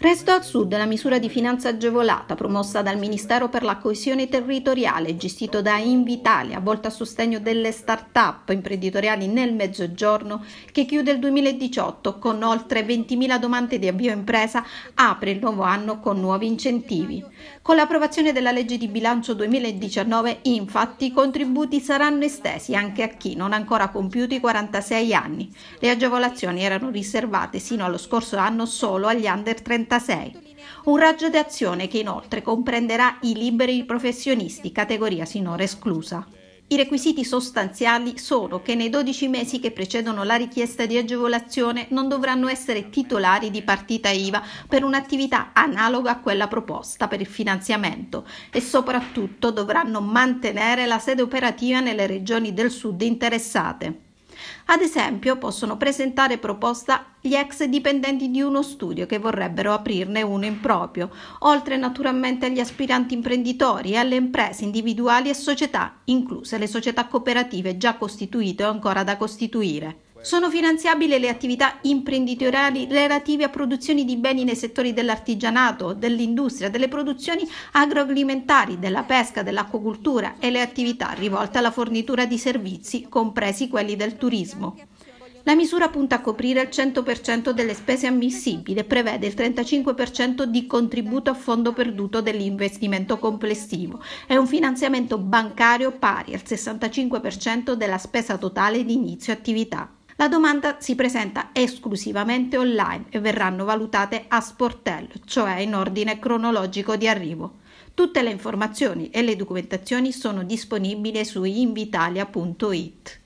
Resto al Sud la misura di finanza agevolata promossa dal Ministero per la coesione territoriale, gestito da Invitalia, volta a sostegno delle start-up imprenditoriali nel Mezzogiorno, che chiude il 2018 con oltre 20.000 domande di avvio impresa, apre il nuovo anno con nuovi incentivi. Con l'approvazione della legge di bilancio 2019, infatti, i contributi saranno estesi anche a chi non ha ancora compiuto i 46 anni. Le agevolazioni erano riservate sino allo scorso anno solo agli under 30 36. Un raggio d'azione che inoltre comprenderà i liberi professionisti, categoria sinora esclusa. I requisiti sostanziali sono che nei 12 mesi che precedono la richiesta di agevolazione non dovranno essere titolari di partita IVA per un'attività analoga a quella proposta per il finanziamento e soprattutto dovranno mantenere la sede operativa nelle regioni del sud interessate. Ad esempio, possono presentare proposta gli ex dipendenti di uno studio che vorrebbero aprirne uno in proprio, oltre naturalmente agli aspiranti imprenditori e alle imprese individuali e società, incluse le società cooperative già costituite o ancora da costituire. Sono finanziabili le attività imprenditoriali relative a produzioni di beni nei settori dell'artigianato, dell'industria, delle produzioni agroalimentari, della pesca, dell'acquacultura e le attività rivolte alla fornitura di servizi, compresi quelli del turismo. La misura punta a coprire il 100% delle spese ammissibili e prevede il 35% di contributo a fondo perduto dell'investimento complessivo e un finanziamento bancario pari al 65% della spesa totale di inizio attività. La domanda si presenta esclusivamente online e verranno valutate a sportello, cioè in ordine cronologico di arrivo. Tutte le informazioni e le documentazioni sono disponibili su invitalia.it.